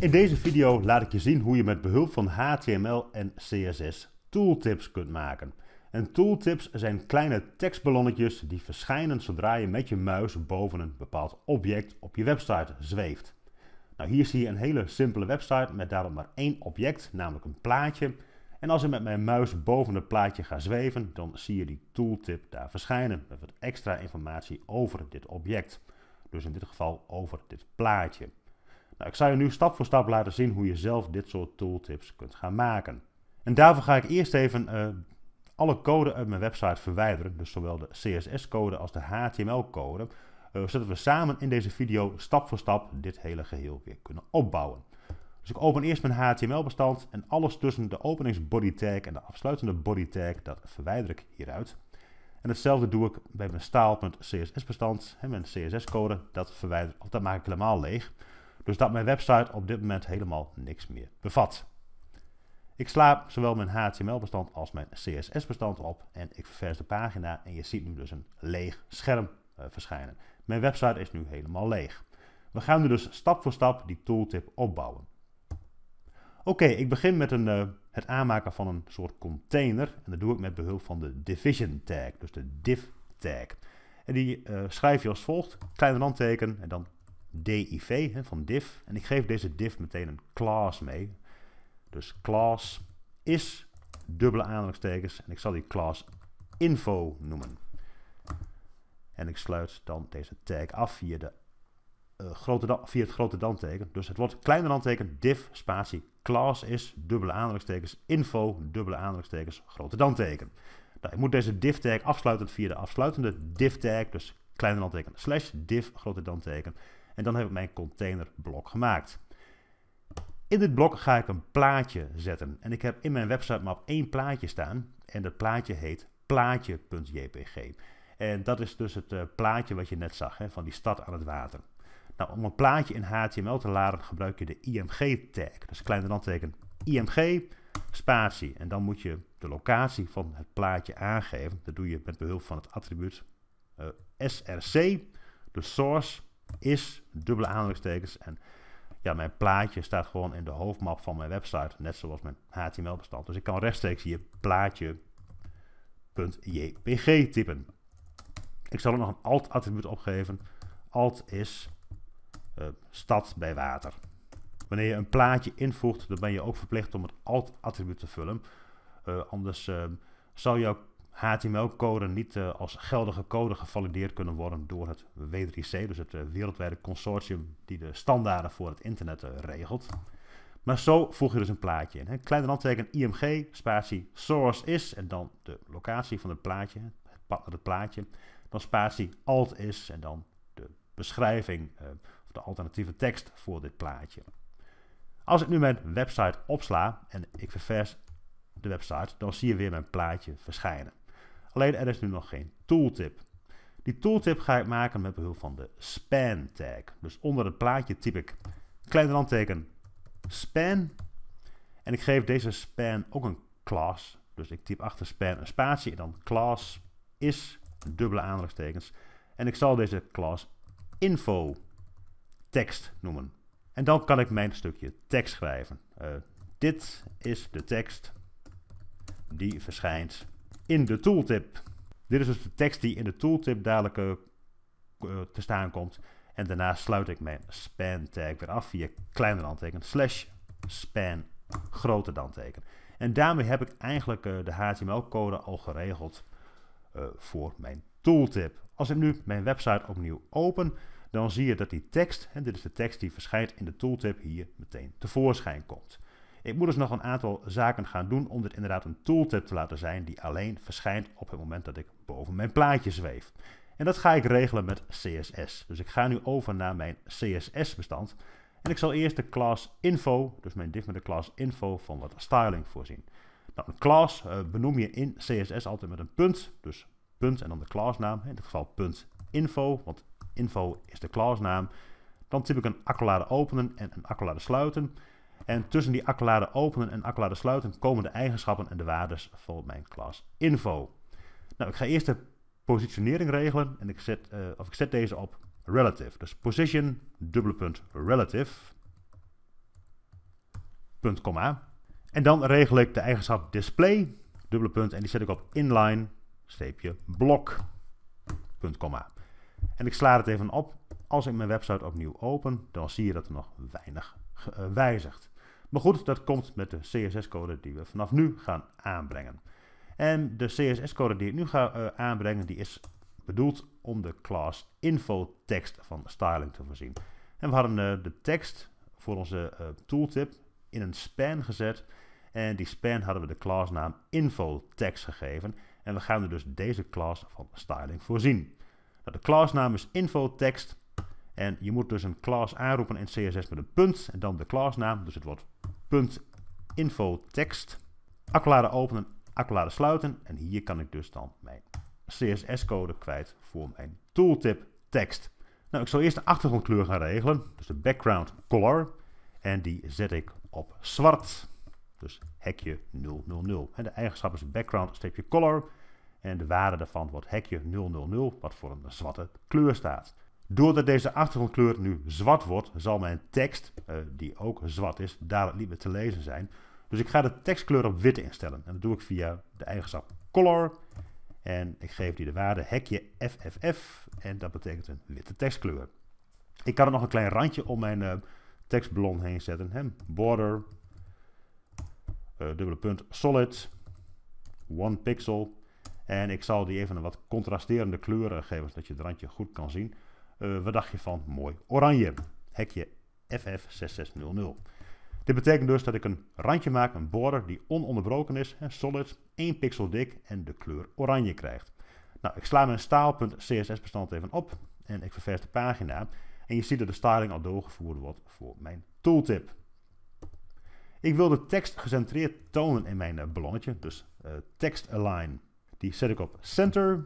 In deze video laat ik je zien hoe je met behulp van HTML en CSS tooltips kunt maken. En tooltips zijn kleine tekstballonnetjes die verschijnen zodra je met je muis boven een bepaald object op je website zweeft. Nou, hier zie je een hele simpele website met daarop maar één object, namelijk een plaatje. En als ik met mijn muis boven het plaatje ga zweven, dan zie je die tooltip daar verschijnen met wat extra informatie over dit object. Dus in dit geval over dit plaatje. Nou, ik zal je nu stap voor stap laten zien hoe je zelf dit soort tooltips kunt gaan maken. En daarvoor ga ik eerst even eh, alle code uit mijn website verwijderen, dus zowel de CSS-code als de HTML-code, eh, zodat we samen in deze video stap voor stap dit hele geheel weer kunnen opbouwen. Dus ik open eerst mijn HTML-bestand en alles tussen de openingsbody tag en de afsluitende body tag, dat verwijder ik hieruit. En hetzelfde doe ik bij mijn staal.css-bestand en mijn CSS-code, dat, verwijder, of dat maak ik helemaal leeg dus dat mijn website op dit moment helemaal niks meer bevat. Ik sla zowel mijn HTML-bestand als mijn CSS-bestand op en ik ververs de pagina en je ziet nu dus een leeg scherm eh, verschijnen. Mijn website is nu helemaal leeg. We gaan nu dus stap voor stap die tooltip opbouwen. Oké, ik begin met een, eh, het aanmaken van een soort container en dat doe ik met behulp van de division tag, dus de div tag. En die eh, schrijf je als volgt, kleine randteken en dan div van div. En ik geef deze div meteen een class mee. Dus class is dubbele aanhalingstekens. En ik zal die class info noemen. En ik sluit dan deze tag af via, de, eh, grote dan, via het grote dan teken. Dus het wordt kleine dan teken div spatie class is dubbele aanhalingstekens info dubbele aanhalingstekens grote dan teken. Nou, ik moet deze div tag afsluiten via de afsluitende div tag. Dus kleine dan teken slash div grote dan teken. En dan heb ik mijn containerblok gemaakt. In dit blok ga ik een plaatje zetten. En ik heb in mijn website map één plaatje staan. En dat plaatje heet plaatje.jpg. En dat is dus het eh, plaatje wat je net zag, hè, van die stad aan het water. Nou, om een plaatje in HTML te laden gebruik je de img-tag. Dus kleine landteken img, spatie. En dan moet je de locatie van het plaatje aangeven. Dat doe je met behulp van het attribuut eh, src, de source is dubbele aanhalingstekens. En ja, mijn plaatje staat gewoon in de hoofdmap van mijn website, net zoals mijn HTML-bestand. Dus ik kan rechtstreeks hier plaatje.jpg typen. Ik zal er nog een alt-attribuut opgeven. Alt is eh, stad bij water. Wanneer je een plaatje invoegt, dan ben je ook verplicht om het alt-attribuut te vullen. Eh, anders eh, zal jouw HTML-code niet eh, als geldige code gevalideerd kunnen worden door het W3C, dus het eh, wereldwijde consortium die de standaarden voor het internet eh, regelt. Maar zo voeg je dus een plaatje in. Hè. Kleine handteken IMG, spatie source is en dan de locatie van het plaatje, het pad het plaatje. Dan spatie alt is en dan de beschrijving of de alternatieve tekst voor dit plaatje. Als ik nu mijn website opsla en ik ververs de website, dan zie je weer mijn plaatje verschijnen. Alleen er is nu nog geen tooltip. Die tooltip ga ik maken met behulp van de span tag. Dus onder het plaatje typ ik kleine randteken span. En ik geef deze span ook een class. Dus ik typ achter span een spatie en dan class is dubbele aandachtstekens. En ik zal deze class info tekst noemen. En dan kan ik mijn stukje tekst schrijven. Eh, dit is de tekst die verschijnt in de tooltip. Dit is dus de tekst die in de tooltip dadelijk eh, eh, te staan komt. En daarna sluit ik mijn span tag weer af via kleiner dan teken slash span groter dan teken. En daarmee heb ik eigenlijk eh, de HTML code al geregeld voor mijn tooltip. Als ik nu mijn website opnieuw open, dan zie je dat die tekst, en dit is de tekst die verschijnt in de tooltip, hier meteen tevoorschijn komt. Ik moet dus nog een aantal zaken gaan doen om dit inderdaad een tooltip te laten zijn die alleen verschijnt op het moment dat ik boven mijn plaatje zweef. En dat ga ik regelen met CSS. Dus ik ga nu over naar mijn CSS-bestand. En ik zal eerst de class info, dus mijn div met de class info, van wat styling voorzien. Nou, een class eh, benoem je in CSS altijd met een punt. Dus punt en dan de classnaam. In dit geval punt info, want info is de classnaam. Dan typ ik een accolade openen en een accolade sluiten. En tussen die accolade openen en accolade sluiten komen de eigenschappen en de waardes voor mijn klas info. Nou, ik ga eerst de positionering regelen en ik zet, eh, of ik zet deze op relative. Dus position, dubbele punt, relative, punt, komma. En dan regel ik de eigenschap display, dubbele punt, en die zet ik op inline, streepje, blok, punt, komma. En ik sla het even op. Als ik mijn website opnieuw open, dan zie je dat er nog weinig eh, wijzigt. Maar goed, dat komt met de CSS-code die we vanaf nu gaan aanbrengen. En de CSS-code die ik nu ga eh, aanbrengen, die is bedoeld om de class infotext van styling te voorzien. En we hadden eh, de tekst voor onze eh, tooltip in een span gezet. En die span hadden we de classnaam infotext gegeven. En we gaan er dus deze class van styling voorzien. Nou, de classnaam is infotext. En je moet dus een class aanroepen in CSS met een punt en dan de classnaam. Dus het wordt .info tekst. Accolade openen, accolade sluiten. En hier kan ik dus dan mijn CSS-code kwijt voor mijn tooltip tekst. Nou, ik zal eerst de achtergrondkleur gaan regelen. Dus de background color. En die zet ik op zwart. Dus hekje 000. En de eigenschap is background-color. En de waarde daarvan wordt hekje 000, wat voor een zwarte kleur staat. Doordat deze achtergrondkleur nu zwart wordt, zal mijn tekst, eh, die ook zwart is, daar niet meer te lezen zijn. Dus ik ga de tekstkleur op wit instellen. En dat doe ik via de eigenschap color. En ik geef die de waarde hekje FFF. En dat betekent een witte tekstkleur. Ik kan er nog een klein randje om mijn uh, heen zetten. Border, eh, dubbele punt, solid, one pixel. En ik zal die even een wat contrasterende kleuren geven, zodat je het randje goed kan zien. Uh, wat dacht je van mooi oranje? Hekje FF6600. Dit betekent dus dat ik een randje maak, een border die ononderbroken is en solid, 1 pixel dik en de kleur oranje krijgt. Nou, ik sla mijn staal.css bestand even op en ik ververs de pagina. En je ziet dat de styling al doorgevoerd wordt voor mijn tooltip. Ik wil de tekst gecentreerd tonen in mijn eh, ballonnetje, dus uh, eh, text align. Die zet ik op center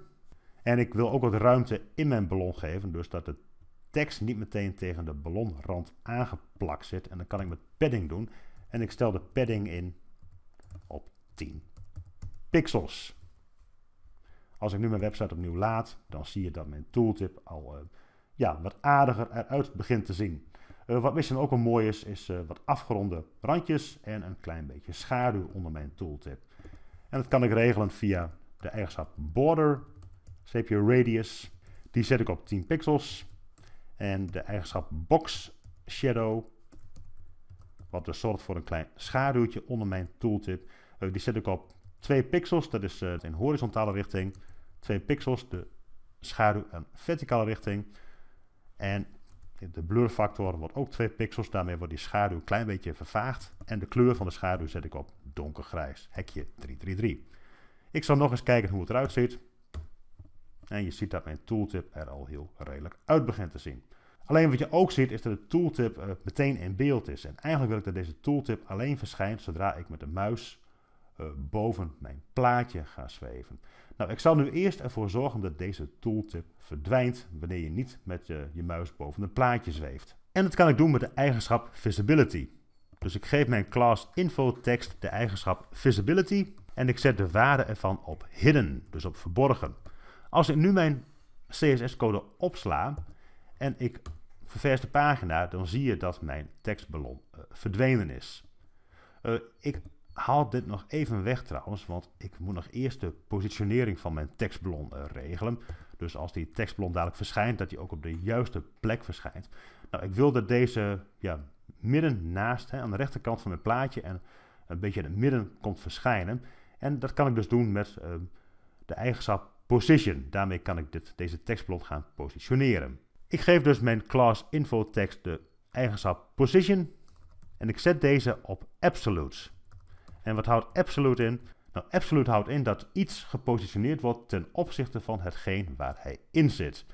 en ik wil ook wat ruimte in mijn ballon geven, dus dat de tekst niet meteen tegen de ballonrand aangeplakt zit. En dan kan ik met padding doen. En ik stel de padding in op 10 pixels. Als ik nu mijn website opnieuw laat, dan zie je dat mijn tooltip al eh, ja, wat aardiger eruit begint te zien. Eh, wat misschien ook een mooi is, is eh, wat afgeronde randjes en een klein beetje schaduw onder mijn tooltip. En dat kan ik regelen via de eigenschap border CPU radius, die zet ik op 10 pixels. En de eigenschap box shadow, wat dus zorgt voor een klein schaduwtje onder mijn tooltip, eh, die zet ik op 2 pixels, dat is eh, in horizontale richting. 2 pixels, de schaduw en verticale richting. En de blurfactor wordt ook 2 pixels, daarmee wordt die schaduw een klein beetje vervaagd. En de kleur van de schaduw zet ik op donkergrijs, hekje 333. Ik zal nog eens kijken hoe het eruit ziet. En je ziet dat mijn tooltip er al heel redelijk uit begint te zien. Alleen wat je ook ziet is dat de tooltip eh, meteen in beeld is. En eigenlijk wil ik dat deze tooltip alleen verschijnt zodra ik met de muis eh, boven mijn plaatje ga zweven. Nou, ik zal nu eerst ervoor zorgen dat deze tooltip verdwijnt wanneer je niet met je, je muis boven een plaatje zweeft. En dat kan ik doen met de eigenschap Visibility. Dus ik geef mijn class InfoText de eigenschap Visibility en ik zet de waarde ervan op Hidden, dus op verborgen. Als ik nu mijn CSS-code opsla en ik ververs de pagina, dan zie je dat mijn tekstballon eh, verdwenen is. Eh, ik haal dit nog even weg trouwens, want ik moet nog eerst de positionering van mijn tekstballon eh, regelen. Dus als die tekstballon dadelijk verschijnt, dat die ook op de juiste plek verschijnt. Nou, ik wil dat deze ja, midden naast, hè, aan de rechterkant van mijn plaatje en een beetje in het midden komt verschijnen. En dat kan ik dus doen met de eigenschap Position. Daarmee kan ik dit, deze tekstblok gaan positioneren. Ik geef dus mijn class info tekst de eigenschap position. En ik zet deze op absolute. En wat houdt absolute in? Nou, absolute houdt in dat iets gepositioneerd wordt ten opzichte van hetgeen waar hij in zit.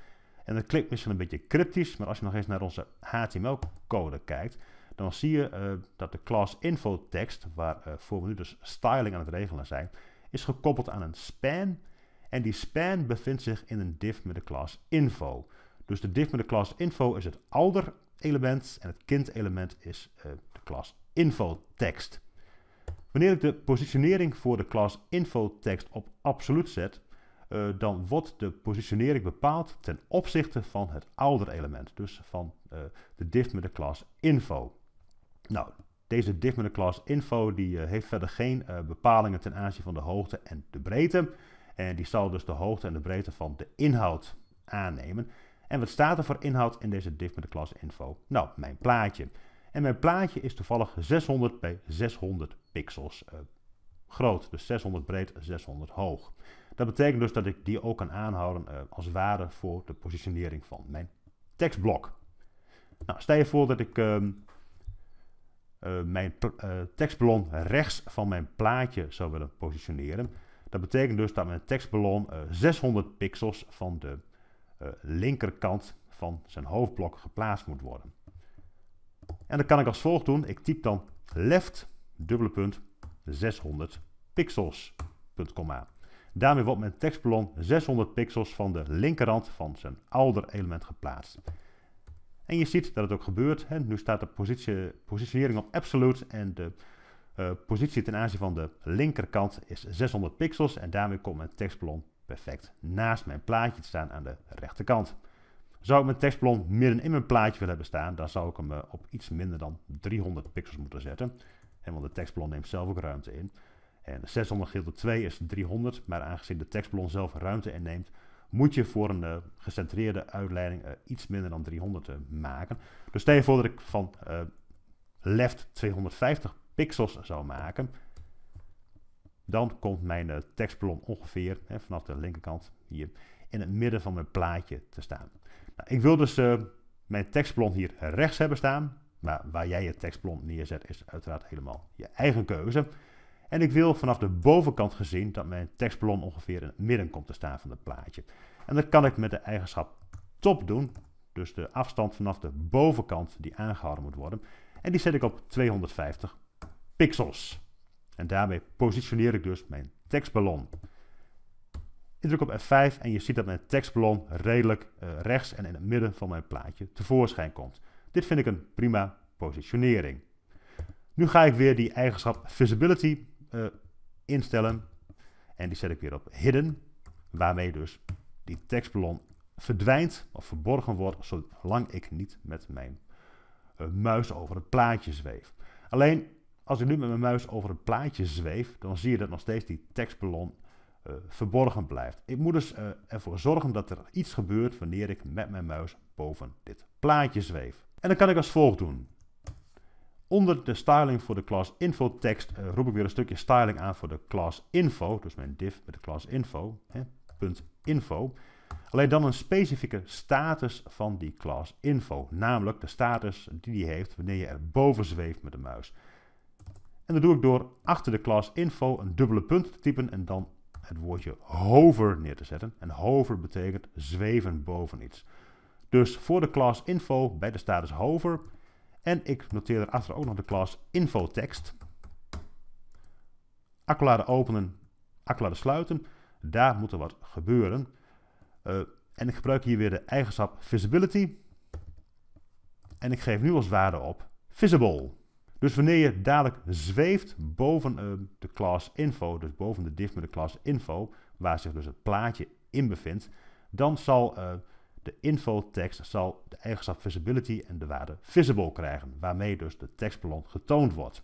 En dat klinkt misschien een beetje cryptisch, maar als je nog eens naar onze HTML-code kijkt, dan zie je eh, dat de class info tekst, waarvoor eh, uh, we nu dus styling aan het regelen zijn, is gekoppeld aan een span en die span bevindt zich in een div met de klas info. Dus de div met de klas info is het ouder element en het kind element is eh, de klas tekst. Wanneer ik de positionering voor de klas tekst op absoluut zet, eh, dan wordt de positionering bepaald ten opzichte van het ouder element, dus van eh, de div met de klas info. Nou, deze div met de klas info die, heeft verder geen bepalingen ten aanzien van de hoogte en de breedte. En die zal dus de hoogte en de breedte van de inhoud aannemen. En wat staat er voor inhoud in deze div met de klas info? Nou, mijn plaatje. En mijn plaatje is toevallig 600 bij 600 pixels eh, groot. Dus 600 breed, 600 hoog. Dat betekent dus dat ik die ook kan aanhouden eh, als waarde voor de positionering van mijn tekstblok. Nou, stel je voor dat ik ehm, eh, mijn tekstballon rechts van mijn plaatje zou willen positioneren dat betekent dus dat mijn tekstballon 600 eh, pixels van de eh, linkerkant van zijn hoofdblok geplaatst moet worden. En dat kan ik als volgt doen. Ik typ dan left, dubbele punt, 600 pixels, punt, Daarmee wordt mijn tekstballon 600 pixels van de linkerrand van zijn ouder element geplaatst. En je ziet dat het ook gebeurt. Hè. Nu staat de positie, positionering op absolute en de eh, positie ten aanzien van de linkerkant is 600 pixels en daarmee komt mijn tekstballon perfect naast mijn plaatje te staan aan de rechterkant. Zou ik mijn tekstballon midden in mijn plaatje willen hebben staan, dan zou ik hem eh, op iets minder dan 300 pixels moeten zetten. En want de tekstballon neemt zelf ook ruimte in. En 600 gedeeld door 2 is 300, maar aangezien de tekstballon zelf ruimte inneemt, moet je voor een eh, gecentreerde uitleiding iets minder dan 300 maken. Dus stel je voor dat ik van left 250 pixels zou maken, dan komt mijn eh, tekstplon ongeveer hè, vanaf de linkerkant hier in het midden van mijn plaatje te staan. Nou, ik wil dus eh, mijn tekstballon hier rechts hebben staan, maar nou, waar jij je tekstplon neerzet is uiteraard helemaal je eigen keuze. En ik wil vanaf de bovenkant gezien dat mijn tekstplon ongeveer in het midden komt te staan van het plaatje. En dat kan ik met de eigenschap top doen, dus de afstand vanaf de bovenkant die aangehouden moet worden. En die zet ik op 250 pixels. En daarmee positioneer ik dus mijn tekstballon. Ik druk op F5 en je ziet dat mijn tekstballon redelijk eh, rechts en in het midden van mijn plaatje tevoorschijn komt. Dit vind ik een prima positionering. Nu ga ik weer die eigenschap visibility eh, instellen. En die zet ik weer op hidden. Waarmee dus die tekstballon verdwijnt of verborgen wordt zolang ik niet met mijn eh, muis over het plaatje zweef. Alleen als ik nu met mijn muis over het plaatje zweef, dan zie je dat nog steeds die tekstballon eh, verborgen blijft. Ik moet dus uh, ervoor zorgen dat er iets gebeurt wanneer ik met mijn muis boven dit plaatje zweef. En dat kan ik als volgt doen. Onder de styling voor de class info tekst eh, roep ik weer een stukje styling aan voor de class info. Dus mijn div met de class info. Hè, punt info. Alleen dan een specifieke status van die class info. Namelijk de status die die heeft wanneer je er boven zweeft met de muis. En dat doe ik door achter de class info een dubbele punt te typen en dan het woordje hover neer te zetten. En hover betekent zweven boven iets. Dus voor de class info bij de status hover. En ik noteer daarachter ook nog de class info tekst. Accolade openen, accolade sluiten. Daar moet er wat gebeuren. Eh, en ik gebruik hier weer de eigenschap visibility. En ik geef nu als waarde op visible. Dus wanneer je dadelijk zweeft boven eh, de class info, dus boven de div met de class info, waar zich dus het plaatje in bevindt, dan zal eh, de info tekst zal de eigenschap visibility en de waarde visible krijgen, waarmee dus de tekstballon getoond wordt.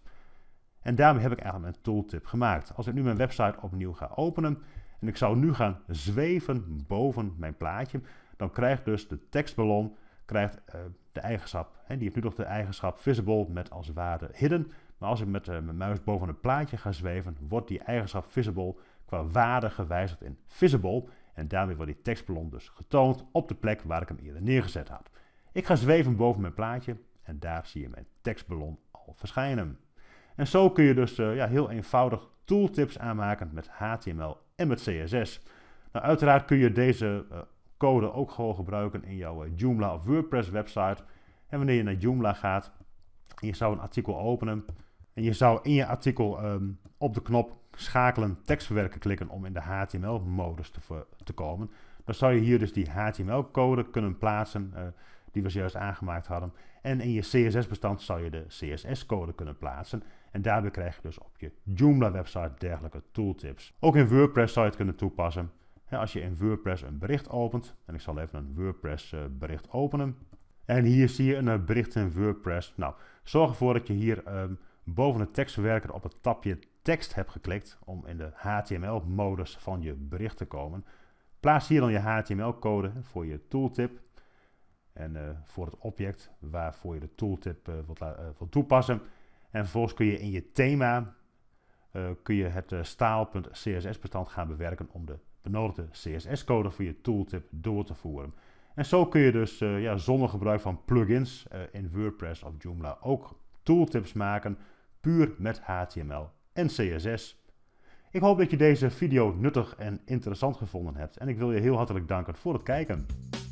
En daarmee heb ik eigenlijk mijn tooltip gemaakt. Als ik nu mijn website opnieuw ga openen en ik zou nu gaan zweven boven mijn plaatje, dan krijgt dus de tekstballon krijgt eh, de eigenschap, hè, die heeft nu nog de eigenschap visible met als waarde hidden. Maar als ik met uh, mijn muis boven het plaatje ga zweven, wordt die eigenschap visible qua waarde gewijzigd in visible. En daarmee wordt die tekstballon dus getoond op de plek waar ik hem eerder neergezet had. Ik ga zweven boven mijn plaatje en daar zie je mijn tekstballon al verschijnen. En zo kun je dus eh, ja, heel eenvoudig tooltips aanmaken met HTML en met CSS. Nou, uiteraard kun je deze uh, code ook gewoon gebruiken in jouw eh, Joomla of WordPress website. En wanneer je naar Joomla gaat je zou een artikel openen en je zou in je artikel ehm, op de knop schakelen tekstverwerken klikken om in de HTML-modus te, te, komen, dan zou je hier dus die HTML-code kunnen plaatsen eh, die we juist aangemaakt hadden. En in je CSS-bestand zou je de CSS-code kunnen plaatsen. En daarbij krijg je dus op je Joomla-website dergelijke tooltips. Ook in WordPress zou je het kunnen toepassen als je in WordPress een bericht opent, en ik zal even een WordPress eh, bericht openen. En hier zie je een eh, bericht in WordPress. Nou, zorg ervoor dat je hier ehm, boven de tekstverwerker op het tabje tekst hebt geklikt om in de HTML-modus van je bericht te komen. Plaats hier dan je HTML-code voor je tooltip en eh, voor het object waarvoor je de tooltip wilt, wilt, toepassen. En vervolgens kun je in je thema kun je het staal.css-bestand gaan bewerken om de benodigde CSS-code voor je tooltip door te voeren. En zo kun je dus eh, ja, zonder gebruik van plugins eh, in WordPress of Joomla ook tooltips maken, puur met HTML en CSS. Ik hoop dat je deze video nuttig en interessant gevonden hebt en ik wil je heel hartelijk danken voor het kijken.